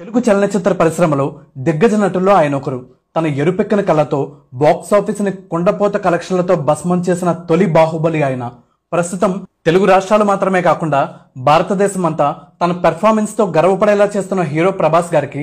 తెలుగు చలనచిత్ర పరిశ్రమలో దిగ్గజ నటుల్లో ఆయన ఒకరు తన ఎరుపెక్కిన కళ్ళతో బాక్సాఫీస్ని కుండపోత కలెక్షన్లతో భస్మం చేసిన తొలి బాహుబలి ఆయన ప్రస్తుతం తెలుగు రాష్ట్రాలు మాత్రమే కాకుండా భారతదేశం అంతా తన పెర్ఫార్మెన్స్తో గర్వపడేలా చేస్తున్న హీరో ప్రభాస్ గారికి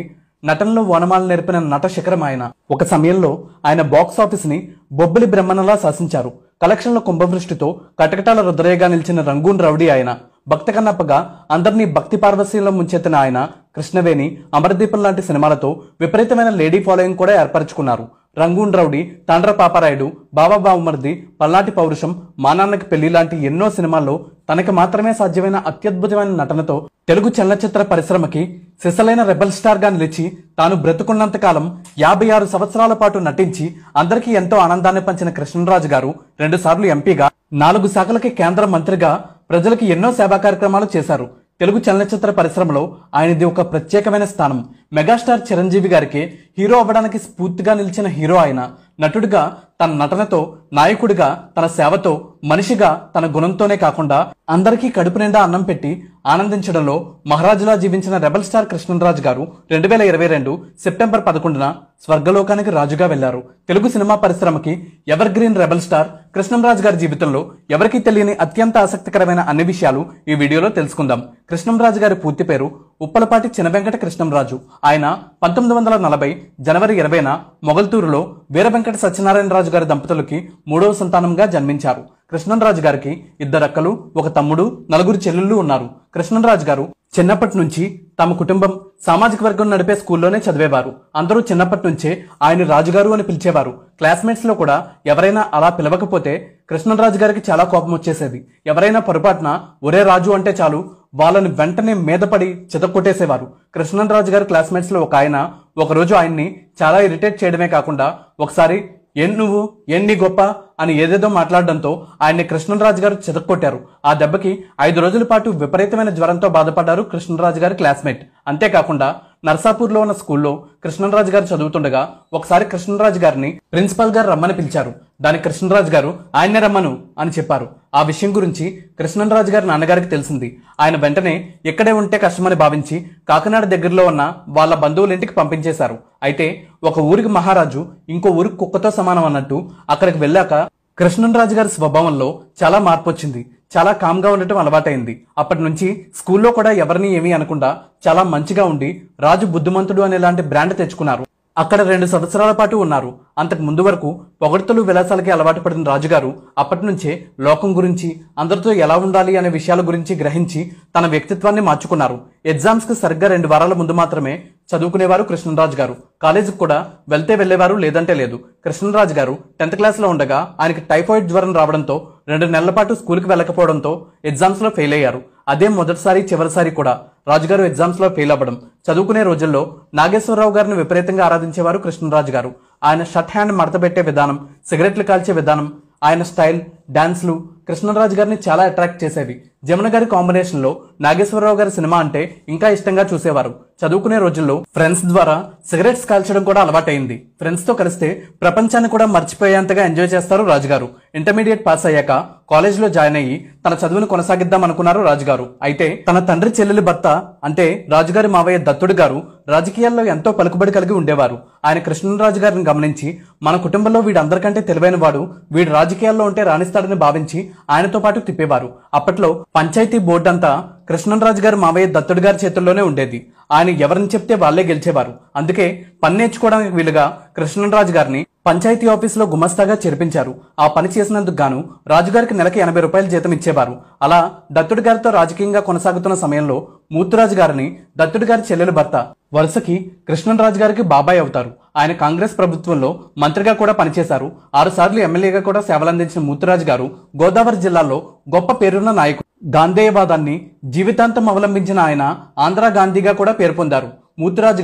నటనలో వనమాలు నేర్పిన నట శిఖరం ఆయన ఒక సమయంలో ఆయన బాక్సాఫీస్ని బొబ్బిలి బ్రహ్మణలా శాసించారు కలెక్షన్ల కుంభవృష్టితో కటకటాల రుద్రయ్యగా నిలిచిన రంగూన్ రౌడీ ఆయన భక్త కన్నప్పగా అందరినీ భక్తి పార్వశీలం ముంచెత్తిన ఆయన కృష్ణవేణి అమరదీపం లాంటి సినిమాలతో విపరీతమైన లేడీ ఫాలోయింగ్ కూడా ఏర్పరచుకున్నారు రంగూన్ రౌడి తాండ్ర పాపారాయుడు బాబా బావమర్ది పల్లాటి పౌరుషం మానాన్నకి పెళ్లి లాంటి ఎన్నో సినిమాల్లో తనకి మాత్రమే సాధ్యమైన అత్యద్భుతమైన నటనతో తెలుగు చలనచిత్ర పరిశ్రమకి సిసలైన రెబల్ స్టార్గా నిలిచి తాను బ్రతుకున్నంతకాలం యాభై ఆరు సంవత్సరాల పాటు నటించి అందరికీ ఎంతో ఆనందాన్ని పంచిన కృష్ణరాజు గారు రెండుసార్లు ఎంపీగా నాలుగు శాఖలకి కేంద్ర మంత్రిగా ప్రజలకి ఎన్నో సేవా కార్యక్రమాలు చేశారు తెలుగు చలనచిత్ర పరిశ్రమలో ఆయనది ఒక ప్రత్యేకమైన స్థానం మెగాస్టార్ చిరంజీవి గారికి హీరో అవ్వడానికి స్ఫూర్తిగా నిలిచిన హీరో ఆయన నటుడిగా తన నటనతో నాయకుడిగా తన సేవతో మనిషిగా తన గుణంతోనే కాకుండా అందరికీ కడుపు నిండా అన్నం పెట్టి ఆనందించడంలో మహారాజులా జీవించిన రెబల్ స్టార్ కృష్ణరాజు గారు రెండు వేల ఇరవై రెండు సెప్టెంబర్ పదకొండున స్వర్గలోకానికి రాజుగా వెళ్లారు తెలుగు సినిమా పరిశ్రమకి evergreen rebel star Krishnam Raju గారి జీవితంలో ఎవరికీ తెలియని అత్యంత ఆసక్తికరమైన అన్ని విషయాలు ఈ వీడియోలో తెలుసుకుందాం కృష్ణంరాజు గారి పూర్తి పేరు ఉప్పలపాటి చినవెంకట కృష్ణంరాజు ఆయన పంతొమ్మిది వందల నలభై జనవరి ఇరవైన మొగల్తూరులో వీరవెంకట సత్యనారాయణరాజు గారి దంపతులకి మూడవ సంతానంగా జన్మించారు కృష్ణంరాజు గారికి ఇద్దరు అక్కలు ఒక తమ్ముడు నలుగురు చెల్లెళ్ళు ఉన్నారు కృష్ణంరాజు గారు చిన్నప్పటి నుంచి తమ కుటుంబం సామాజిక వర్గం నడిపే స్కూల్లోనే చదివేవారు అందరూ చిన్నప్పటి నుంచే ఆయన రాజుగారు అని పిలిచేవారు క్లాస్మేట్స్లో కూడా ఎవరైనా అలా పిలవకపోతే కృష్ణరాజు గారికి చాలా కోపం వచ్చేసేది ఎవరైనా పొరపాటున ఒరే రాజు అంటే చాలు వాళ్ళని వెంటనే మీదపడి చితక్కొట్టేసేవారు కృష్ణరాజు గారి క్లాస్మేట్స్లో ఒక ఆయన ఒకరోజు ఆయన్ని చాలా ఇరిటేట్ చేయడమే కాకుండా ఒకసారి ఎన్ నువ్వు ఎన్ని గొప్ప అని ఏదేదో మాట్లాడడంతో ఆయన్ని కృష్ణరాజు గారు చెదక్కొట్టారు ఆ దెబ్బకి ఐదు రోజుల పాటు విపరీతమైన జ్వరంతో బాధపడ్డారు కృష్ణరాజు గారి క్లాస్మేట్ అంతేకాకుండా నర్సాపూర్లో ఉన్న స్కూల్లో కృష్ణరాజు గారు చదువుతుండగా ఒకసారి కృష్ణరాజు గారిని ప్రిన్సిపల్ గారు రమ్మని పిలిచారు దానికి కృష్ణరాజు గారు ఆయనే రమ్మను అని చెప్పారు ఆ విషయం గురించి కృష్ణరాజు గారి నాన్నగారికి తెలిసింది ఆయన వెంటనే ఎక్కడే ఉంటే కష్టమని భావించి కాకినాడ దగ్గరలో ఉన్న వాళ్ళ బంధువుల ఇంటికి పంపించేశారు అయితే ఒక ఊరికి మహారాజు ఇంకో ఊరికి కుక్కతో సమానం అన్నట్టు అక్కడికి వెళ్ళాక కృష్ణరాజు గారి స్వభావంలో చాలా మార్పు వచ్చింది చాలా కామ్గా ఉండటం అలవాటైంది అప్పటి నుంచి స్కూల్లో కూడా ఎవరిని ఏమీ అనకుండా చాలా మంచిగా ఉండి రాజు బుద్ధిమంతుడు అనేలాంటి బ్రాండ్ తెచ్చుకున్నారు అక్కడ రెండు సంవత్సరాల పాటు ఉన్నారు అంతకు ముందు వరకు పొగడ్తలు విలాసాలకి అలవాటు పడిన రాజుగారు అప్పటి నుంచే లోకం గురించి అందరితో ఎలా ఉండాలి అనే విషయాల గురించి గ్రహించి తన వ్యక్తిత్వాన్ని మార్చుకున్నారు ఎగ్జామ్స్కి సరిగ్గా రెండు వారాల ముందు మాత్రమే చదువుకునేవారు కృష్ణరాజ్ గారు కాలేజీకి కూడా వెళ్తే వెళ్ళేవారు లేదంటే లేదు కృష్ణరాజ్ గారు టెన్త్ క్లాస్లో ఉండగా ఆయనకి టైఫాయిడ్ జ్వరం రావడంతో రెండు నెలల పాటు స్కూల్కి వెళ్ళకపోవడంతో ఎగ్జామ్స్లో ఫెయిల్ అయ్యారు అదే మొదటిసారి చివరిసారి కూడా రాజుగారు ఎగ్జామ్స్లో ఫెయిల్ అవ్వడం చదువుకునే రోజుల్లో నాగేశ్వరరావు గారిని విపరీతంగా ఆరాధించేవారు కృష్ణరాజు గారు ఆయన షర్ట్ హ్యాండ్ పెట్టే విధానం సిగరెట్లు కాల్చే విధానం ఆయన స్టైల్ డాన్స్లు కృష్ణరాజు గారిని చాలా అట్రాక్ట్ చేసేవి జమున గారి కాంబినేషన్లో నాగేశ్వరరావు గారి సినిమా అంటే ఇంకా ఇష్టంగా చూసేవారు చదువుకునే రోజుల్లో ఫ్రెండ్స్ ద్వారా సిగరెట్స్ కాల్చడం కూడా అలవాటైంది ఫ్రెండ్స్తో కలిస్తే ప్రపంచాన్ని కూడా మర్చిపోయేంతగా ఎంజాయ్ చేస్తారు రాజుగారు ఇంటర్మీడియట్ పాస్ అయ్యాక కాలేజీలో జాయిన్ అయ్యి తన చదువును కొనసాగిద్దాం అనుకున్నారు రాజుగారు అయితే తన తండ్రి చెల్లెలి భర్త అంటే రాజుగారి మావయ్య దత్తుడు గారు రాజకీయాల్లో ఎంతో పలుకుబడి కలిగి ఉండేవారు ఆయన కృష్ణరాజు గారిని గమనించి మన కుటుంబంలో వీడందరికంటే తెలివైన వాడు వీడు రాజకీయాల్లో ఉంటే రాణిస్తాడని భావించి ఆయనతో పాటు తిప్పేవారు అప్పట్లో పంచాయతీ బోర్డు అంతా కృష్ణరాజు గారు మావయ్య దత్తుడు గారి చేతుల్లోనే ఉండేది ఆయన ఎవరిని చెప్తే వాళ్లే గెలిచేవారు అందుకే పని నేర్చుకోవడానికి వీలుగా కృష్ణరాజు గారిని పంచాయతీ ఆఫీసులో గుమస్తాగా చేర్పించారు ఆ పని చేసినందుకు గాను రాజుగారికి నెలకి ఎనభై రూపాయల జీతం ఇచ్చేవారు అలా దత్తుడు గారితో రాజకీయంగా కొనసాగుతున్న సమయంలో మూతురాజు గారిని దత్తుడు గారి చెల్లెలు భర్త వరుసకి కృష్ణరాజు గారికి బాబాయ్ అవుతారు ఆయన కాంగ్రెస్ ప్రభుత్వంలో మంత్రిగా కూడా పనిచేశారు ఆరుసార్లు ఎమ్మెల్యేగా కూడా సేవలందించిన ముత్తురాజు గారు గోదావరి జిల్లాలో గొప్ప పేరున్న నాయకుడు గాంధేయవాదాన్ని జీవితాంతం అవలంబించిన ఆయన ఆంధ్ర గాంధీగా కూడా పేరు పొందారు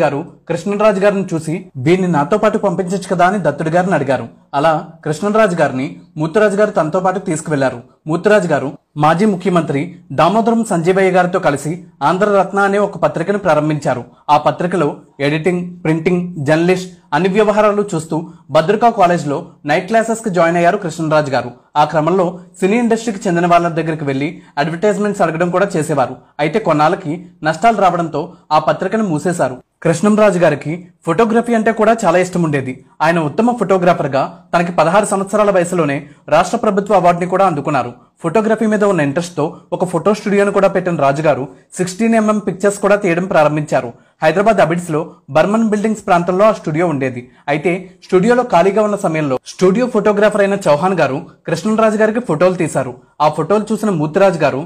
గారు కృష్ణరాజు గారిని చూసి వీరిని నాతో పాటు పంపించచ్చు కదా అని దత్తుడి గారిని అడిగారు అలా కృష్ణరాజు గారిని మూతిరాజు గారు తనతో పాటు తీసుకువెళ్లారు ముత్తురాజ్ గారు మాజీ ముఖ్యమంత్రి దామోదరం సంజీవయ్య గారితో కలిసి ఆంధ్రరత్న అనే ఒక పత్రికను ప్రారంభించారు ఆ పత్రికలో ఎడిటింగ్ ప్రింటింగ్ జర్నలిస్ట్ అన్ని వ్యవహారాలు చూస్తూ భద్రకా కాలేజ్లో నైట్ క్లాసెస్కి జాయిన్ అయ్యారు కృష్ణరాజు గారు ఆ క్రమంలో సినీ ఇండస్ట్రీకి చెందిన వాళ్ళ దగ్గరికి వెళ్ళి అడ్వర్టైజ్మెంట్స్ అడగడం కూడా చేసేవారు అయితే కొన్నాళ్ళకి నష్టాలు రావడంతో ఆ పత్రికను మూసేశారు కృష్ణంరాజు గారికి ఫోటోగ్రఫీ అంటే కూడా చాలా ఇష్టం ఉండేది ఆయన ఉత్తమ ఫోటోగ్రాఫర్గా తనకి పదహారు సంవత్సరాల వయసులోనే రాష్ట్ర ప్రభుత్వ అవార్డుని కూడా అందుకున్నారు ఫోటోగ్రఫీ మీద ఉన్న ఇంట్రెస్ట్తో ఒక ఫోటో స్టూడియోను కూడా పెట్టిన రాజుగారు సిక్స్టీన్ ఎంఎం పిక్చర్స్ కూడా తీయడం ప్రారంభించారు హైదరాబాద్ అబిడ్స్లో బర్మన్ బిల్డింగ్స్ ప్రాంతంలో ఆ స్టూడియో ఉండేది అయితే స్టూడియోలో ఖాళీగా ఉన్న సమయంలో స్టూడియో ఫోటోగ్రాఫర్ అయిన చౌహాన్ గారు కృష్ణరాజు గారికి ఫోటోలు తీశారు ఆ ఫోటోలు చూసిన మూర్తిరాజు గారు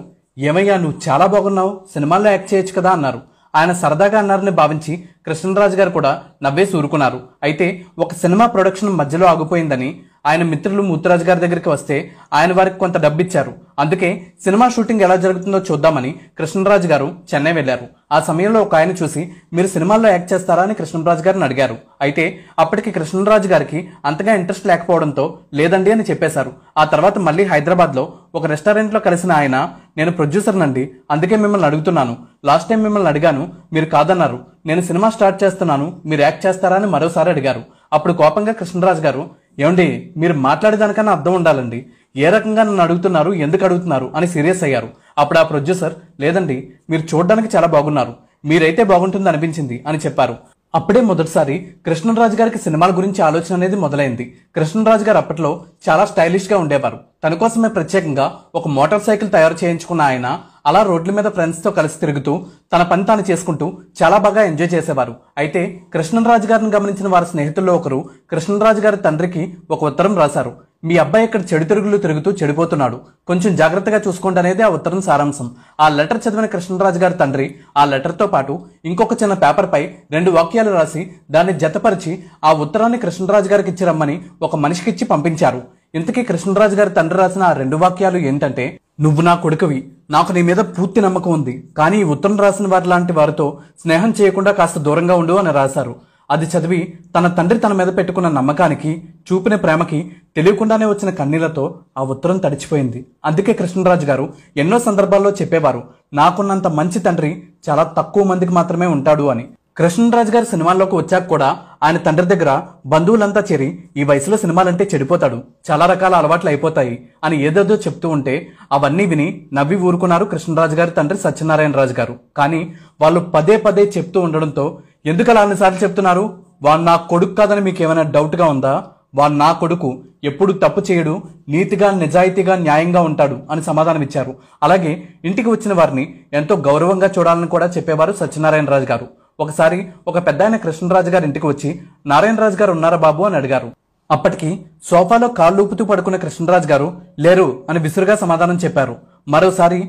ఏమయ్యా నువ్వు చాలా బాగున్నావు సినిమాల్లో యాక్ట్ చేయొచ్చు కదా అన్నారు ఆయన సరదాగా అన్నారని భావించి కృష్ణరాజు గారు కూడా నవ్వేసి ఊరుకున్నారు అయితే ఒక సినిమా ప్రొడక్షన్ మధ్యలో ఆగిపోయిందని ఆయన మిత్రులు ముత్తురాజు గారి దగ్గరికి వస్తే ఆయన వారికి కొంత డబ్బిచ్చారు అందుకే సినిమా షూటింగ్ ఎలా జరుగుతుందో చూద్దామని కృష్ణరాజు గారు చెన్నై వెళ్లారు ఆ సమయంలో ఒక ఆయన చూసి మీరు సినిమాల్లో యాక్ట్ చేస్తారా అని కృష్ణరాజు గారిని అడిగారు అయితే అప్పటికి కృష్ణరాజు గారికి అంతగా ఇంట్రెస్ట్ లేకపోవడంతో లేదండి అని చెప్పేశారు ఆ తర్వాత మళ్ళీ హైదరాబాద్లో ఒక రెస్టారెంట్లో కలిసిన ఆయన నేను ప్రొడ్యూసర్ నండి అందుకే మిమ్మల్ని అడుగుతున్నాను లాస్ట్ టైం మిమ్మల్ని అడిగాను మీరు కాదన్నారు నేను సినిమా స్టార్ట్ చేస్తున్నాను మీరు యాక్ట్ చేస్తారా అని మరోసారి అడిగారు అప్పుడు కోపంగా కృష్ణరాజు గారు ఏమండి మీరు మాట్లాడేదానికన్నా అర్థం ఉండాలండి ఏ రకంగా నన్ను అడుగుతున్నారు ఎందుకు అడుగుతున్నారు అని సీరియస్ అయ్యారు అప్పుడు ఆ ప్రొడ్యూసర్ లేదండి మీరు చూడడానికి చాలా బాగున్నారు మీరైతే బాగుంటుంది అనిపించింది అని చెప్పారు అప్పుడే మొదటిసారి కృష్ణరాజు గారికి సినిమాల గురించి ఆలోచన అనేది మొదలైంది కృష్ణరాజు గారు అప్పట్లో చాలా స్టైలిష్గా ఉండేవారు తన కోసమే ప్రత్యేకంగా ఒక మోటార్ సైకిల్ తయారు చేయించుకున్న ఆయన అలా రోడ్ల మీద ఫ్రెండ్స్తో కలిసి తిరుగుతూ తన పని తాను చేసుకుంటూ చాలా బాగా ఎంజాయ్ చేసేవారు అయితే కృష్ణరాజు గారిని గమనించిన వారి స్నేహితుల్లో ఒకరు కృష్ణరాజు గారి తండ్రికి ఒక ఉత్తరం రాశారు మీ అబ్బాయి ఇక్కడ చెడు తిరుగులు తిరుగుతూ చెడిపోతున్నాడు కొంచెం జాగ్రత్తగా చూసుకోండి అనేది ఆ ఉత్తరం సారాంశం ఆ లెటర్ చదివిన కృష్ణరాజు గారి తండ్రి ఆ లెటర్తో పాటు ఇంకొక చిన్న పేపర్పై రెండు వాక్యాలు రాసి దాన్ని జతపరిచి ఆ ఉత్తరాన్ని కృష్ణరాజు గారికి ఇచ్చి రమ్మని ఒక మనిషికిచ్చి పంపించారు ఇంతకీ కృష్ణరాజు గారి తండ్రి రాసిన ఆ రెండు వాక్యాలు ఏంటంటే నువ్వు నా కొడుకువి నాకు నీ మీద పూర్తి నమ్మకం ఉంది కానీ ఈ ఉత్తరం రాసిన వారి లాంటి వారితో స్నేహం చేయకుండా కాస్త దూరంగా ఉండు అని రాశారు అది చదివి తన తండ్రి తన మీద పెట్టుకున్న నమ్మకానికి చూపిన ప్రేమకి తెలియకుండానే వచ్చిన కన్నీళ్లతో ఆ ఉత్తరం తడిచిపోయింది అందుకే కృష్ణరాజు గారు ఎన్నో సందర్భాల్లో చెప్పేవారు నాకున్నంత మంచి తండ్రి చాలా తక్కువ మందికి మాత్రమే ఉంటాడు అని కృష్ణరాజు గారి సినిమాల్లోకి వచ్చాక కూడా ఆయన తండ్రి దగ్గర బంధువులంతా చేరి ఈ వయసులో సినిమాలంటే చెడిపోతాడు చాలా రకాల అలవాట్లు అయిపోతాయి అని ఏదేదో చెప్తూ ఉంటే అవన్నీ విని నవ్వి ఊరుకున్నారు కృష్ణరాజు గారి తండ్రి సత్యనారాయణ రాజు గారు కానీ వాళ్ళు పదే పదే చెప్తూ ఉండడంతో ఎందుకు అలా అన్నిసార్లు చెప్తున్నారు వాడు నా కొడుకు కాదని మీకు ఏమైనా డౌట్గా ఉందా వాడు నా కొడుకు ఎప్పుడు తప్పు చేయడు నీతిగా నిజాయితీగా న్యాయంగా ఉంటాడు అని సమాధానమిచ్చారు అలాగే ఇంటికి వచ్చిన వారిని ఎంతో గౌరవంగా చూడాలని కూడా చెప్పేవారు సత్యనారాయణ రాజు గారు ఒకసారి ఒక పెద్ద ఆయన కృష్ణరాజు గారి ఇంటికి వచ్చి నారాయణరాజు గారు ఉన్నారా బాబు అని అడిగారు అప్పటికి సోఫాలో కాళ్ళు ఊపుతూ పడుకున్న కృష్ణరాజు గారు లేరు అని విసురుగా సమాధానం చెప్పారు మరోసారి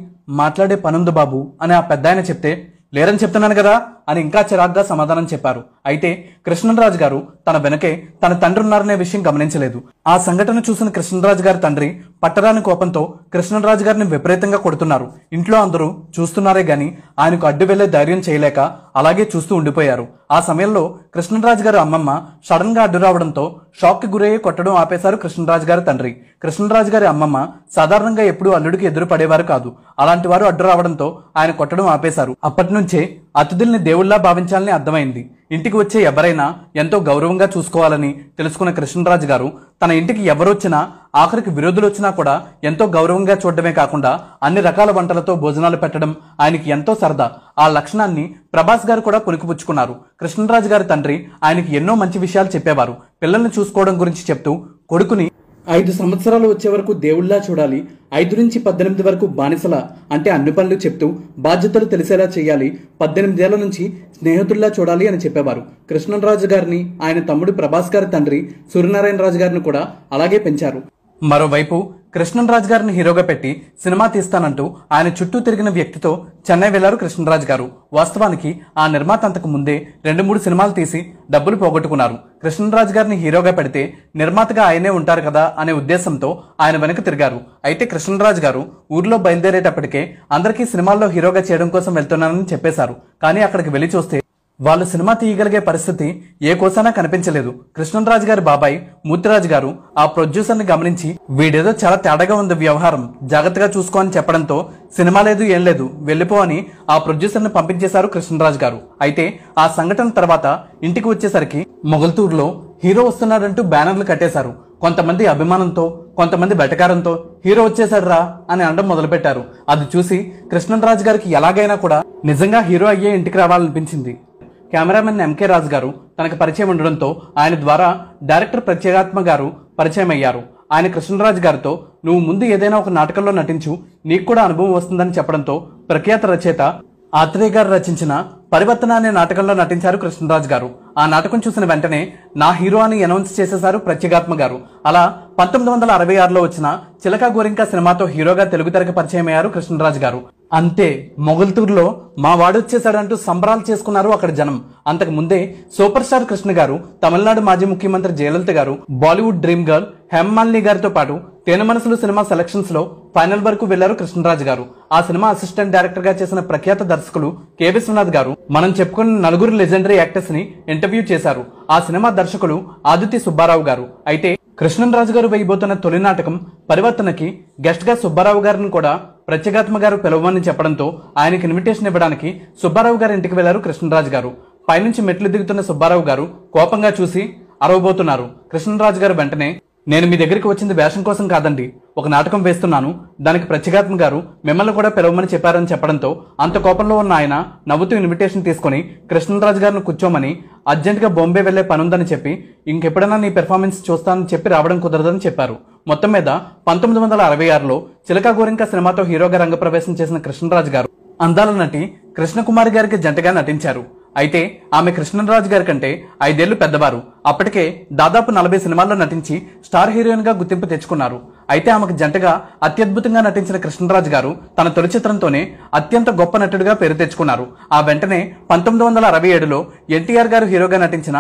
మాట్లాడే పనుంది బాబు అని ఆ పెద్ద చెప్తే లేరని చెప్తున్నాను కదా అని ఇంకా చిరాగ్గా సమాధానం చెప్పారు అయితే కృష్ణరాజు గారు తన వెనకే తన తండ్రి ఉన్నారనే విషయం గమనించలేదు ఆ సంఘటన చూసిన కృష్ణరాజు గారి తండ్రి పట్టరాని కోపంతో కృష్ణరాజు గారిని విపరీతంగా కొడుతున్నారు ఇంట్లో అందరూ చూస్తున్నారే గాని ఆయనకు అడ్డు వెళ్లే ధైర్యం చేయలేక అలాగే చూస్తూ ఉండిపోయారు ఆ సమయంలో కృష్ణరాజు గారు అమ్మమ్మ సడన్ గా అడ్డు రావడంతో షాక్ కి గురయ్యి కొట్టడం ఆపేశారు కృష్ణరాజు గారి తండ్రి కృష్ణరాజు గారి అమ్మమ్మ సాధారణంగా ఎప్పుడూ అల్లుడికి ఎదురు పడేవారు కాదు అలాంటి వారు అడ్డు రావడంతో ఆయన కొట్టడం ఆపేశారు అప్పటి నుంచే అతిథుల్ని దేవుళ్లా భావించాలని అర్థమైంది ఇంటికి వచ్చే ఎవరైనా ఎంతో గౌరవంగా చూసుకోవాలని తెలుసుకున్న కృష్ణరాజు గారు తన ఇంటికి ఎవరొచ్చినా ఆఖరికి విరోధులు వచ్చినా కూడా ఎంతో గౌరవంగా చూడడమే కాకుండా అన్ని రకాల వంటలతో భోజనాలు పెట్టడం ఆయనకి ఎంతో సరదా ఆ లక్షణాన్ని ప్రభాస్ గారు కూడా కొనుకుపుచ్చుకున్నారు కృష్ణరాజు గారి తండ్రి ఆయనకి ఎన్నో మంచి విషయాలు చెప్పేవారు పిల్లల్ని చూసుకోవడం గురించి చెప్తూ కొడుకుని ఐదు సంవత్సరాలు వచ్చే వరకు దేవుళ్లా చూడాలి ఐదు నుంచి పద్దెనిమిది వరకు బానిసల అంటే అన్ని పనులు చెప్తూ బాధ్యతలు తెలిసేలా చేయాలి పద్దెనిమిదేళ్ల నుంచి స్నేహితుల్లా చూడాలి అని చెప్పేవారు కృష్ణరాజు గారిని ఆయన తమ్ముడు ప్రభాస్ గారి తండ్రి సూర్యనారాయణ రాజు గారిని కూడా అలాగే పెంచారు మరోవైపు కృష్ణరాజ్ గారిని హీరోగా పెట్టి సినిమా తీస్తానంటూ ఆయన చుట్టూ తిరిగిన వ్యక్తితో చెన్నై వెళ్లారు కృష్ణరాజ్ గారు వాస్తవానికి ఆ నిర్మాత అంతకు ముందే రెండు మూడు సినిమాలు తీసి డబ్బులు పోగొట్టుకున్నారు కృష్ణరాజ్ గారిని హీరోగా పెడితే నిర్మాతగా ఆయనే ఉంటారు కదా అనే ఉద్దేశంతో ఆయన వెనక తిరిగారు అయితే కృష్ణరాజ్ గారు ఊర్లో బయలుదేరేటప్పటికే అందరికీ సినిమాల్లో హీరోగా చేయడం కోసం వెళ్తున్నానని చెప్పేశారు కానీ అక్కడికి వెళ్లి చూస్తే వాళ్ళు సినిమా తీయగలిగే పరిస్థితి ఏ కోసానా కనిపించలేదు కృష్ణరాజు గారి బాబాయ్ మూర్తిరాజు గారు ఆ ప్రొడ్యూసర్ని గమనించి వీడేదో చాలా తేడాగా ఉంది వ్యవహారం జాగ్రత్తగా చూసుకో అని చెప్పడంతో సినిమా లేదు ఏం లేదు వెళ్ళిపో అని ఆ ని పంపించేశారు కృష్ణరాజు గారు అయితే ఆ సంఘటన తర్వాత ఇంటికి వచ్చేసరికి మొగల్తూరులో హీరో వస్తున్నాడంటూ బ్యానర్లు కట్టేశారు కొంతమంది అభిమానంతో కొంతమంది బెటకారంతో హీరో వచ్చేసాడురా అని అనడం మొదలుపెట్టారు అది చూసి కృష్ణరాజు గారికి ఎలాగైనా కూడా నిజంగా హీరో అయ్యే ఇంటికి రావాలనిపించింది కెమెరామెన్ ఎంకే రాజు గారు తనకు పరిచయం ఉండడంతో ఆయన ద్వారా డైరెక్టర్ ప్రత్యేగాత్మ గారు పరిచయం అయ్యారు ఆయన కృష్ణరాజు గారితో నువ్వు ముందు ఏదైనా ఒక నాటకంలో నటించు నీకు కూడా అనుభవం వస్తుందని చెప్పడంతో ప్రఖ్యాత రచయిత ఆత్రేయ గారు రచించిన పరివర్తన అనే నాటకంలో నటించారు కృష్ణరాజు గారు ఆ నాటకం చూసిన వెంటనే నా హీరో అని అనౌన్స్ చేసేశారు ప్రత్యేగాత్మ గారు అలా పంతొమ్మిది వందల అరవై ఆరులో వచ్చిన చిలక గోరింక సినిమాతో హీరోగా తెలుగు తెరకు పరిచయం అయ్యారు కృష్ణరాజు గారు అంతే మొగల్తూరులో మా వాడొచ్చేసాడంటూ సంబరాలు చేసుకున్నారు అక్కడ జనం అంతకు ముందే సూపర్ స్టార్ కృష్ణ గారు తమిళనాడు మాజీ ముఖ్యమంత్రి జయలలిత గారు బాలీవుడ్ డ్రీమ్ గర్ల్ హెమ్మాలిని గారితో పాటు తేనె మనసులు సినిమా సెలక్షన్స్ లో ఫైనల్ వరకు వెళ్లారు కృష్ణరాజు గారు ఆ సినిమా అసిస్టెంట్ డైరెక్టర్ గా చేసిన ప్రఖ్యాత దర్శకులు కె విశ్వనాథ్ గారు మనం చెప్పుకున్న నలుగురు లెజెండరీ యాక్టర్స్ ని ఇంటర్వ్యూ చేశారు ఆ సినిమా దర్శకులు ఆదిత్య సుబ్బారావు గారు అయితే కృష్ణరాజు గారు వేయబోతున్న తొలి నాటకం పరివర్తనకి గెస్ట్ గా సుబ్బారావు గారిని కూడా ప్రత్యేగాత్మ గారు పిలవమని చెప్పడంతో ఆయనకి ఇన్విటేషన్ ఇవ్వడానికి సుబ్బారావు గారి ఇంటికి వెళ్లారు కృష్ణరాజు గారు పైనుంచి మెట్లు దిగుతున్న సుబ్బారావు గారు కోపంగా చూసి అరవబోతున్నారు కృష్ణరాజు గారు వెంటనే నేను మీ దగ్గరికి వచ్చింది వేషం కోసం కాదండి ఒక నాటకం వేస్తున్నాను దానికి ప్రత్యేగాత్మ గారు మిమ్మల్ని కూడా పిలవమని చెప్పారని చెప్పడంతో అంత కోపంలో ఉన్న ఆయన నవ్వుతూ ఇన్విటేషన్ తీసుకుని కృష్ణరాజు గారిని కూర్చోమని అర్జెంటుగా బొంబే వెళ్లే పనుందని చెప్పి ఇంకెప్పుడైనా నీ పెర్ఫార్మెన్స్ చూస్తానని చెప్పి రావడం కుదరదని చెప్పారు మొత్తం మీద పంతొమ్మిది వందల అరవై ఆరులో చిలకా గోరింక సినిమాతో హీరోగా రంగప్రవేశం చేసిన కృష్ణరాజు గారు అందాల నటి కృష్ణకుమారి గారికి జంటగా నటించారు అయితే ఆమె కృష్ణరాజు గారి కంటే ఐదేళ్లు పెద్దవారు అప్పటికే దాదాపు నలభై సినిమాల్లో నటించి స్టార్ హీరోయిన్ గా గుర్తింపు తెచ్చుకున్నారు అయితే ఆమెకు జంటగా అత్యద్భుతంగా నటించిన కృష్ణరాజు గారు తన తొలి చిత్రంతోనే అత్యంత గొప్ప నటుడిగా పేరు తెచ్చుకున్నారు ఆ వెంటనే పంతొమ్మిది వందల అరవై ఏడులో ఎన్టీఆర్ గారు హీరోగా నటించిన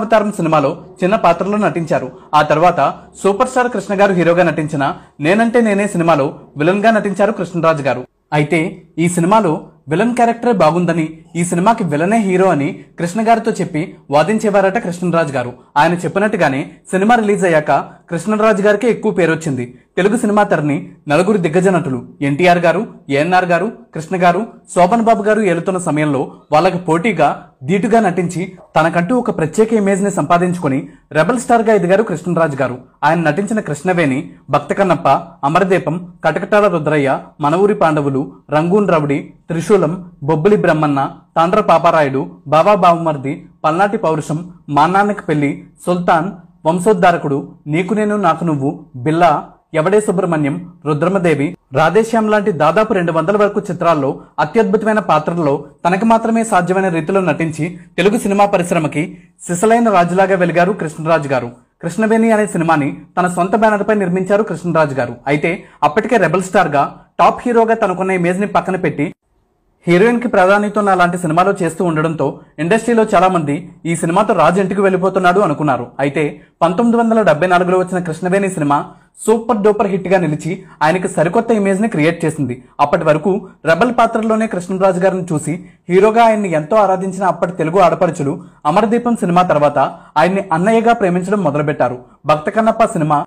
అవతారం సినిమాలో చిన్న పాత్రలో నటించారు ఆ తర్వాత సూపర్ స్టార్ కృష్ణ గారు హీరోగా నటించిన నేనంటే నేనే సినిమాలో విలన్ గా నటించారు కృష్ణరాజు గారు అయితే ఈ సినిమాలో విలన్ క్యారెక్టర్ బాగుందని ఈ సినిమాకి విలనే హీరో అని కృష్ణ గారితో చెప్పి వాదించేవారట కృష్ణరాజు గారు ఆయన చెప్పినట్టుగానే సినిమా రిలీజ్ అయ్యాక కృష్ణరాజు గారికి ఎక్కువ పేరొచ్చింది తెలుగు సినిమా తరని నలుగురు దిగ్గజ నటులు ఎన్టీఆర్ గారు ఏఎన్ఆర్ గారు కృష్ణ గారు శోభన్ బాబు గారు ఏలుతున్న సమయంలో వాళ్ళకు పోటీగా దీటుగా నటించి తనకంటూ ఒక ప్రత్యేక ఇమేజ్ని సంపాదించుకుని రెబల్ స్టార్గా ఎదిగారు కృష్ణరాజు గారు ఆయన నటించిన కృష్ణవేణి భక్త కన్నప్ప అమరదీపం కటకటాల రుద్రయ్య మనవూరి పాండవులు రంగూన్ రవుడి త్రిశూలం బొబ్బిలి బ్రహ్మన్న తాండ్ర పాపారాయుడు బాబా బావమర్ది పల్నాటి పౌరుషం మాన్నాన్నకి పెళ్లి సుల్తాన్ వంశోద్ధారకుడు నీకు నేను నాకు నువ్వు బిల్లా ఎవడే సుబ్రహ్మణ్యం రుద్రమదేవి రాధేశ్యామ్ లాంటి దాదాపు రెండు వందల వరకు చిత్రాల్లో అత్యద్భుతమైన పాత్రల్లో తనకు మాత్రమే సాధ్యమైన రీతిలో నటించి తెలుగు సినిమా పరిశ్రమకి సిసలైన రాజులాగా వెలిగారు కృష్ణరాజు గారు కృష్ణవేణి అనే సినిమాని తన సొంత బ్యానర్పై నిర్మించారు కృష్ణరాజు గారు అయితే అప్పటికే రెబల్ స్టార్గా టాప్ హీరోగా తనకున్న ఇమేజ్ని పక్కన పెట్టి హీరోయిన్ కి ప్రాధాన్యత అలాంటి సినిమాలు చేస్తూ ఉండడంతో ఇండస్ట్రీలో చాలా మంది ఈ సినిమాతో రాజు ఇంటికి వెళ్ళిపోతున్నాడు అనుకున్నారు అయితే పంతొమ్మిది వందల డెబ్బై నాలుగులో వచ్చిన కృష్ణవేణి సినిమా సూపర్ డూపర్ గా నిలిచి ఆయనకి సరికొత్త ఇమేజ్ ని క్రియేట్ చేసింది అప్పటి వరకు రెబల్ పాత్రలోనే కృష్ణరాజు గారిని చూసి హీరోగా ఆయన్ని ఎంతో ఆరాధించిన అప్పటి తెలుగు ఆడపడుచులు అమరదీపం సినిమా తర్వాత ఆయన్ని అన్నయ్యగా ప్రేమించడం మొదలుపెట్టారు భక్త కన్నప్ప సినిమా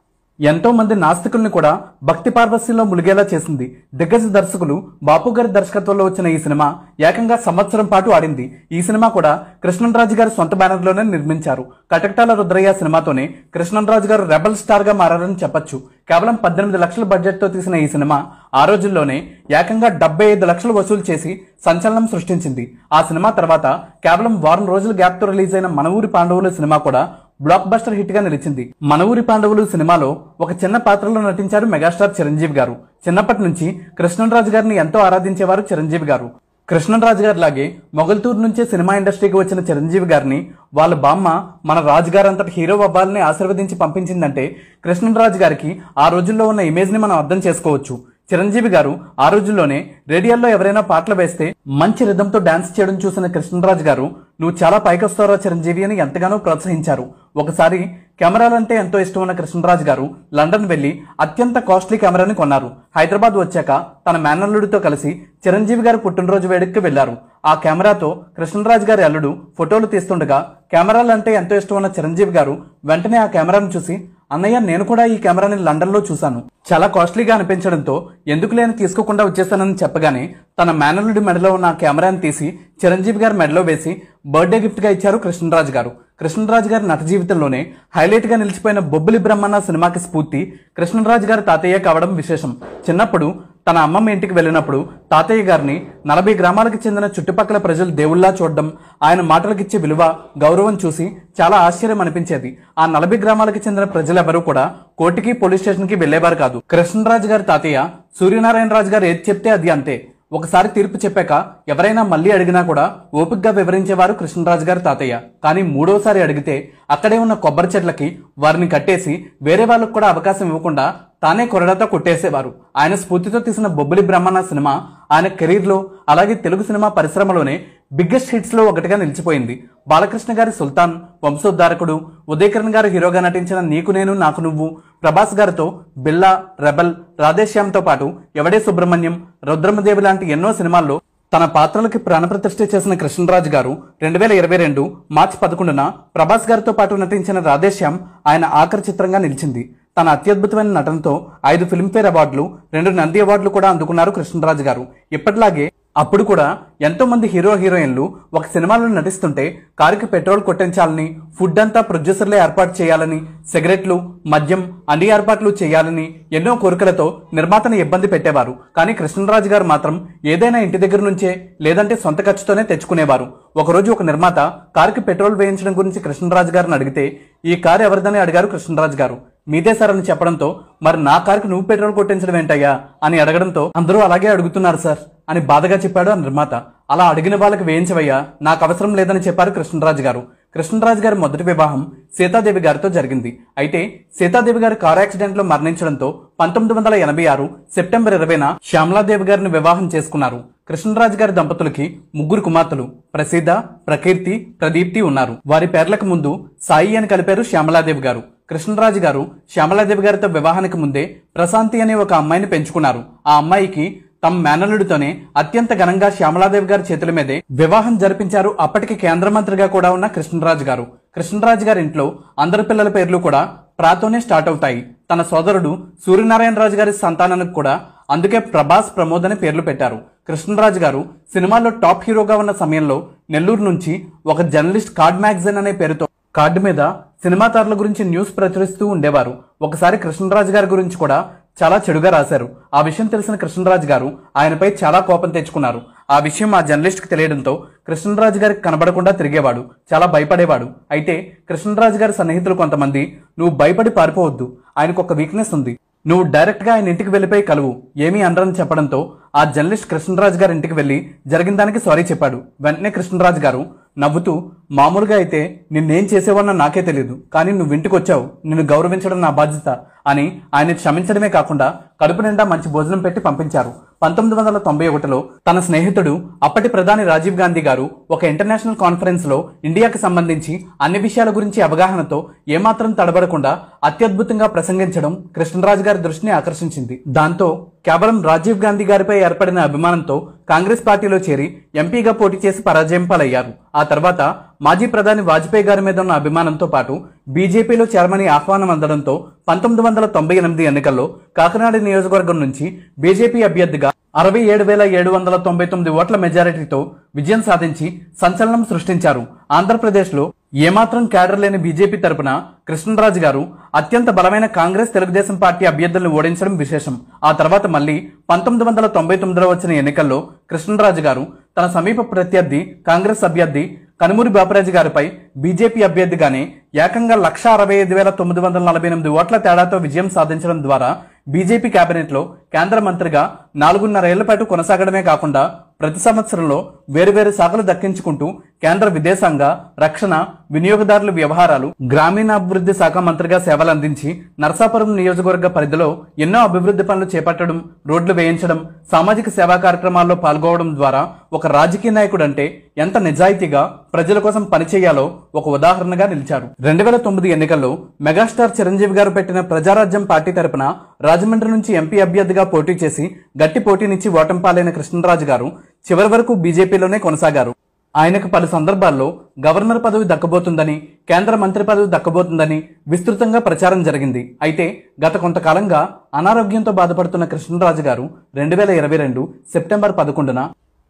ఎంతో మంది నాస్తికుల్ని కూడా భక్తి పార్వశ్యంలో మునిగేలా చేసింది దిగ్గజ దర్శకులు బాపు గారి దర్శకత్వంలో వచ్చిన ఈ సినిమా ఏకంగా సంవత్సరం పాటు ఆడింది ఈ సినిమా కూడా కృష్ణరాజు గారి సొంత బ్యానర్లోనే నిర్మించారు కటకటాల రుద్రయ్య సినిమాతోనే కృష్ణరాజు గారు రెబల్ స్టార్గా మారారని చెప్పొచ్చు కేవలం పద్దెనిమిది లక్షల బడ్జెట్తో తీసిన ఈ సినిమా ఆ రోజుల్లోనే ఏకంగా డెబ్బై ఐదు లక్షలు వసూలు చేసి సంచలనం సృష్టించింది ఆ సినిమా తర్వాత కేవలం వారం రోజుల గ్యాప్తో రిలీజ్ అయిన మన ఊరి పాండవుల సినిమా కూడా బ్లాక్ బస్టర్ హిట్ గా నిలిచింది మనవూరి పాండవులు సినిమాలో ఒక చిన్న పాత్రలో నటించారు మెగాస్టార్ చిరంజీవి గారు చిన్నప్పటి నుంచి కృష్ణరాజు గారిని ఎంతో ఆరాధించేవారు చిరంజీవి గారు కృష్ణరాజు గారి లాగే మొగల్తూరు నుంచే సినిమా ఇండస్ట్రీకి వచ్చిన చిరంజీవి గారిని వాళ్ళ బామ్మ మన రాజుగారంతటి హీరో అవ్వాలని ఆశీర్వదించి పంపించిందంటే కృష్ణరాజు గారికి ఆ రోజుల్లో ఉన్న ఇమేజ్ని మనం అర్థం చేసుకోవచ్చు చిరంజీవి గారు ఆ రోజుల్లోనే రేడియోల్లో ఎవరైనా పాటలు వేస్తే మంచి రిధంతో డాన్స్ చేయడం చూసిన కృష్ణరాజు గారు నువ్వు చాలా పైకొస్తారా చిరంజీవి అని ఎంతగానో ప్రోత్సహించారు ఒకసారి కెమెరాలంటే ఎంతో ఇష్టం ఉన్న కృష్ణరాజు గారు లండన్ వెళ్లి అత్యంత కాస్ట్లీ కెమెరాని కొన్నారు హైదరాబాద్ వచ్చాక తన మేనల్లుడితో కలిసి చిరంజీవి గారు పుట్టినరోజు వేడుకకి వెళ్లారు ఆ కెమెరాతో కృష్ణరాజు గారి అల్లుడు ఫోటోలు తీస్తుండగా కెమెరాలంటే ఎంతో ఇష్టం ఉన్న చిరంజీవి గారు వెంటనే ఆ కెమెరాను చూసి అన్నయ్య నేను కూడా ఈ కెమెరాని లండన్లో చూశాను చాలా కాస్ట్లీగా అనిపించడంతో ఎందుకు లేని తీసుకోకుండా వచ్చేస్తానని చెప్పగానే తన మేనల్లుడి మెడలో ఉన్న కెమెరాని తీసి చిరంజీవి గారి మెడలో వేసి బర్త్డే గిఫ్ట్గా ఇచ్చారు కృష్ణరాజు గారు కృష్ణరాజు గారి నట జీవితంలోనే హైలైట్గా నిలిచిపోయిన బొబ్బులి బ్రహ్మన్న సినిమాకి స్ఫూర్తి కృష్ణరాజు గారి తాతయ్య కావడం విశేషం చిన్నప్పుడు తన అమ్మమ్మ ఇంటికి వెళ్ళినప్పుడు తాతయ్య గారిని నలభై గ్రామాలకు చెందిన చుట్టుపక్కల ప్రజలు దేవుళ్లా చూడడం ఆయన మాటలకిచ్చే విలువ గౌరవం చూసి చాలా ఆశ్చర్యం అనిపించేది ఆ నలభై గ్రామాలకు చెందిన ప్రజలెవరూ కూడా కోర్టుకి పోలీస్ స్టేషన్కి వెళ్లేవారు కాదు కృష్ణరాజు గారి తాతయ్య సూర్యనారాయణ రాజు గారు ఏది చెప్తే అది అంతే ఒకసారి తీర్పు చెప్పాక ఎవరైనా మళ్ళీ అడిగినా కూడా ఓపికగా వివరించేవారు కృష్ణరాజు గారి తాతయ్య కానీ మూడోసారి అడిగితే అక్కడే ఉన్న కొబ్బరి చెట్లకి వారిని కట్టేసి వేరే వాళ్ళకు కూడా అవకాశం ఇవ్వకుండా తానే కొరడాతో కొట్టేసేవారు ఆయన స్ఫూర్తితో తీసిన బొబ్బిలి బ్రహ్మణ సినిమా ఆయన కెరీర్లో అలాగే తెలుగు సినిమా పరిశ్రమలోనే బిగ్గెస్ట్ హిట్స్లో ఒకటిగా నిలిచిపోయింది బాలకృష్ణ గారి సుల్తాన్ వంశోద్ధారకుడు ఉదయకరణ్ గారు హీరోగా నటించిన నీకు నేను నాకు నువ్వు ప్రభాస్ గారితో బిల్లా రెబల్ రాధేశ్యామ్తో పాటు ఎవడే సుబ్రహ్మణ్యం రుద్రమదేవి లాంటి ఎన్నో సినిమాల్లో తన పాత్రలకి ప్రాణప్రతిష్ఠ చేసిన కృష్ణరాజ్ గారు రెండు వేల ఇరవై రెండు మార్చి పదకొండున ప్రభాస్ గారితో పాటు నటించిన రాధేశ్యామ్ ఆయన ఆఖరి చిత్రంగా నిలిచింది తన అత్యద్భుతమైన నటనతో ఐదు ఫిల్మ్ఫేర్ అవార్డులు రెండు నంది అవార్డులు కూడా అందుకున్నారు కృష్ణరాజు గారు ఇప్పటిలాగే అప్పుడు కూడా ఎంతో మంది హీరో హీరోయిన్లు ఒక సినిమాలో నటిస్తుంటే కారుకి పెట్రోల్ కొట్టించాలని ఫుడ్ అంతా ప్రొడ్యూసర్లే ఏర్పాటు చేయాలని సిగరెట్లు మద్యం అన్ని ఏర్పాట్లు చేయాలని ఎన్నో కోరికలతో నిర్మాతను ఇబ్బంది పెట్టేవారు కానీ కృష్ణరాజు గారు మాత్రం ఏదైనా ఇంటి దగ్గర నుంచే లేదంటే సొంత ఖర్చుతోనే తెచ్చుకునేవారు ఒకరోజు ఒక నిర్మాత కారుకి పెట్రోల్ వేయించడం గురించి కృష్ణరాజు గారిని అడిగితే ఈ కారు ఎవరిదని అడిగారు కృష్ణరాజు గారు మీదే సార్ అని చెప్పడంతో మరి నా కారుకి నువ్వు పెట్రోల్ కొట్టించడం ఏంటయ్యా అని అడగడంతో అందరూ అలాగే అడుగుతున్నారు సార్ అని బాధగా చెప్పాడు ఆ నిర్మాత అలా అడిగిన వాళ్ళకి వేయించవయ్యా నాకు అవసరం లేదని చెప్పారు కృష్ణరాజు గారు కృష్ణరాజు గారి మొదటి వివాహం సీతాదేవి గారితో జరిగింది అయితే సీతాదేవి గారు కారు యాక్సిడెంట్ లో మరణించడంతో పంతొమ్మిది వందల ఎనభై ఆరు సెప్టెంబర్ ఇరవైన శ్యామలాదేవి గారిని వివాహం చేసుకున్నారు కృష్ణరాజు గారి దంపతులకి ముగ్గురు కుమార్తెలు ప్రసీద ప్రకీర్తి ప్రదీప్తి ఉన్నారు వారి పేర్లకు ముందు సాయి అని కలిపారు శ్యామలాదేవి గారు కృష్ణరాజు గారు శ్యామలాదేవి గారితో వివాహానికి ముందే ప్రశాంతి అనే ఒక అమ్మాయిని పెంచుకున్నారు ఆ అమ్మాయికి తమ మేనలుడితోనే అత్యంత ఘనంగా శ్యామలాదేవి గారి చేతుల మీదే వివాహం జరిపించారు అప్పటికి కేంద్ర మంత్రిగా కూడా ఉన్న కృష్ణరాజు గారు కృష్ణరాజు గారి ఇంట్లో అందరి పిల్లల పేర్లు కూడా ప్రాతోనే స్టార్ట్ అవుతాయి తన సోదరుడు సూర్యనారాయణ రాజు గారి సంతానానికి కూడా అందుకే ప్రభాస్ ప్రమోద్ అని పేర్లు పెట్టారు కృష్ణరాజు గారు సినిమాలో టాప్ హీరోగా ఉన్న సమయంలో నెల్లూరు నుంచి ఒక జర్నలిస్ట్ కార్డ్ మ్యాగజైన్ అనే పేరుతో కార్డు మీద సినిమా తారల గురించి న్యూస్ ప్రచురిస్తూ ఉండేవారు ఒకసారి కృష్ణరాజు గారి గురించి కూడా చాలా చెడుగా రాశారు ఆ విషయం తెలిసిన కృష్ణరాజు గారు ఆయనపై చాలా కోపం తెచ్చుకున్నారు ఆ విషయం ఆ జర్నలిస్ట్కి తెలియడంతో కృష్ణరాజు గారికి కనబడకుండా తిరిగేవాడు చాలా భయపడేవాడు అయితే కృష్ణరాజు గారి సన్నిహితులు కొంతమంది నువ్వు భయపడి పారిపోవద్దు ఆయనకు ఒక వీక్నెస్ ఉంది నువ్వు డైరెక్ట్గా ఆయన ఇంటికి వెళ్ళిపోయి కలువు ఏమీ అనరని చెప్పడంతో ఆ జర్నలిస్ట్ కృష్ణరాజు గారి ఇంటికి వెళ్ళి జరిగిన దానికి సారీ చెప్పాడు వెంటనే కృష్ణరాజు గారు నవ్వుతూ మామూలుగా అయితే నిన్నేం చేసేవన్న నాకే తెలియదు కానీ నువ్వు ఇంటికొచ్చావు నిన్ను గౌరవించడం నా బాధ్యత అని ఆయన క్షమించడమే కాకుండా కడుపు నిండా మంచి భోజనం పెట్టి పంపించారు పంతొమ్మిది వందల తొంభై ఒకటిలో తన స్నేహితుడు అప్పటి ప్రధాని రాజీవ్ గాంధీ గారు ఒక ఇంటర్నేషనల్ కాన్ఫరెన్స్ లో ఇండియాకు సంబంధించి అన్ని విషయాల గురించి అవగాహనతో ఏమాత్రం తడబడకుండా అత్యద్భుతంగా ప్రసంగించడం కృష్ణరాజు గారి దృష్టిని ఆకర్షించింది దాంతో కేవలం రాజీవ్ గాంధీ గారిపై ఏర్పడిన అభిమానంతో కాంగ్రెస్ పార్టీలో చేరి ఎంపీగా పోటీ చేసి పరాజయం పాలయ్యారు ఆ తర్వాత మాజీ ప్రధాని వాజ్పేయి గారి మీద ఉన్న అభిమానంతో పాటు బీజేపీలో చేరమని ఆహ్వానం అందడంతో పంతొమ్మిది వందల తొంభై ఎనిమిది ఎన్నికల్లో కాకినాడ నియోజకవర్గం నుంచి బీజేపీ అభ్యర్థిగా అరవై ఏడు వేల ఏడు వందల తొంభై తొమ్మిది ఓట్ల మెజారిటీతో విజయం సాధించి సంచలనం సృష్టించారు ఆంధ్రప్రదేశ్లో ఏమాత్రం క్యాడర్ లేని బీజేపీ తరపున కృష్ణరాజు గారు అత్యంత బలమైన కాంగ్రెస్ తెలుగుదేశం పార్టీ అభ్యర్థులను ఓడించడం విశేషం ఆ తర్వాత మళ్ళీ పంతొమ్మిది వందల తొంభై తొమ్మిదిలో వచ్చిన ఎన్నికల్లో కృష్ణరాజు గారు తన సమీప ప్రత్యర్థి కాంగ్రెస్ అభ్యర్థి కనుమూరి బాపరాజు గారిపై బీజేపీ అభ్యర్థిగానే ఏకంగా లక్ష అరవై ఐదు వేల తొమ్మిది వందల నలభై ఎనిమిది ఓట్ల తేడాతో విజయం సాధించడం ద్వారా బీజేపీ కేబినెట్లో కేంద్ర మంత్రిగా నాలుగున్నరేళ్ల పాటు కొనసాగడమే కాకుండా ప్రతి సంవత్సరంలో వేరువేరు శాఖలు దక్కించుకుంటూ కేంద్ర విదేశాంగ రక్షణ వినియోగదారుల వ్యవహారాలు గ్రామీణాభివృద్ధి శాఖ మంత్రిగా సేవలందించి నర్సాపురం నియోజకవర్గ పరిధిలో ఎన్నో అభివృద్ధి పనులు చేపట్టడం రోడ్లు వేయించడం సామాజిక సేవా కార్యక్రమాల్లో పాల్గొవడం ద్వారా ఒక రాజకీయ నాయకుడంటే ఎంత నిజాయితీగా ప్రజల కోసం పనిచేయాలో ఒక ఉదాహరణగా నిలిచారు రెండు వేల తొమ్మిది ఎన్నికల్లో మెగాస్టార్ చిరంజీవి గారు పెట్టిన ప్రజారాజ్యం పార్టీ తరపున రాజమండ్రి నుంచి ఎంపీ అభ్యర్థిగా పోటీ చేసి గట్టి పోటీనిచ్చి ఓటం పాలైన కృష్ణరాజు గారు చివరి వరకు బీజేపీలోనే కొనసాగారు ఆయనకు పలు సందర్భాల్లో గవర్నర్ పదవి దక్కబోతుందని కేంద్ర మంత్రి పదవి దక్కబోతుందని విస్తృతంగా ప్రచారం జరిగింది అయితే గత కొంతకాలంగా అనారోగ్యంతో బాధపడుతున్న కృష్ణరాజు గారు రెండు వేల ఇరవై రెండు సెప్టెంబర్ పదకొండున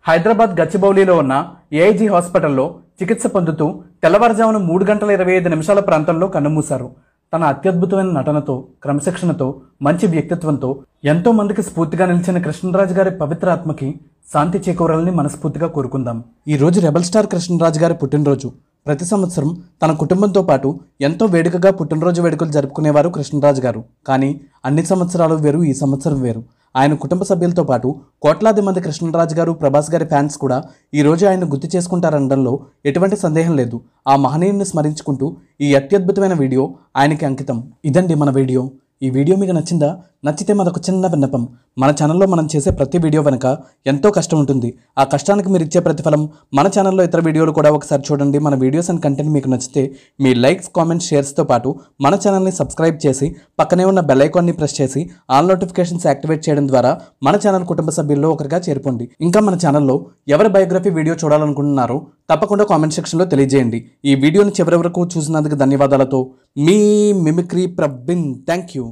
హైదరాబాద్ గచ్చిబౌలిలో ఉన్న ఏఐజీ హాస్పిటల్లో చికిత్స పొందుతూ తెల్లవారుజామున మూడు గంటల ఇరవై ఐదు నిమిషాల ప్రాంతంలో కన్నుమూశారు తన అత్యద్భుతమైన నటనతో క్రమశిక్షణతో మంచి వ్యక్తిత్వంతో ఎంతో మందికి స్ఫూర్తిగా నిలిచిన కృష్ణరాజు గారి పవిత్ర ఆత్మకి శాంతి చేకూరాలని మనస్ఫూర్తిగా కోరుకుందాం ఈ రోజు రెబల్ స్టార్ కృష్ణరాజు గారి పుట్టినరోజు ప్రతి సంవత్సరం తన కుటుంబంతో పాటు ఎంతో వేడుకగా పుట్టినరోజు వేడుకలు జరుపుకునేవారు కృష్ణరాజు గారు కానీ అన్ని సంవత్సరాలు వేరు ఈ సంవత్సరం వేరు ఆయన కుటుంబ సభ్యులతో పాటు కోట్లాది మంది కృష్ణరాజు గారు ప్రభాస్ గారి ఫ్యాన్స్ కూడా ఈరోజు ఆయన గుర్తు చేసుకుంటారనడంలో ఎటువంటి సందేహం లేదు ఆ మహనీయుని స్మరించుకుంటూ ఈ అత్యద్భుతమైన వీడియో ఆయనకి అంకితం ఇదండి మన వీడియో ఈ వీడియో మీకు నచ్చిందా నచ్చితే మాదొక చిన్న విన్నపం మన ఛానల్లో మనం చేసే ప్రతి వీడియో వెనక ఎంతో కష్టం ఉంటుంది ఆ కష్టానికి మీరు ఇచ్చే ప్రతిఫలం మన ఛానల్లో ఇతర వీడియోలు కూడా ఒకసారి చూడండి మన వీడియోస్ అండ్ కంటెంట్ మీకు నచ్చితే మీ లైక్స్ కామెంట్స్ షేర్స్తో పాటు మన ఛానల్ని సబ్స్క్రైబ్ చేసి పక్కనే ఉన్న బెల్ ఐకాన్ని ప్రెస్ చేసి ఆల్ నోటిఫికేషన్స్ యాక్టివేట్ చేయడం ద్వారా మన ఛానల్ కుటుంబ సభ్యుల్లో ఒకరిగా చేరుకోండి ఇంకా మన ఛానల్లో ఎవరి బయోగ్రఫీ వీడియో చూడాలనుకుంటున్నారో తప్పకుండా కామెంట్ సెక్షన్లో తెలియజేయండి ఈ వీడియోని చివరి వరకు చూసినందుకు ధన్యవాదాలతో మీ మిమిక్రీ ప్రబిన్ థ్యాంక్ యూ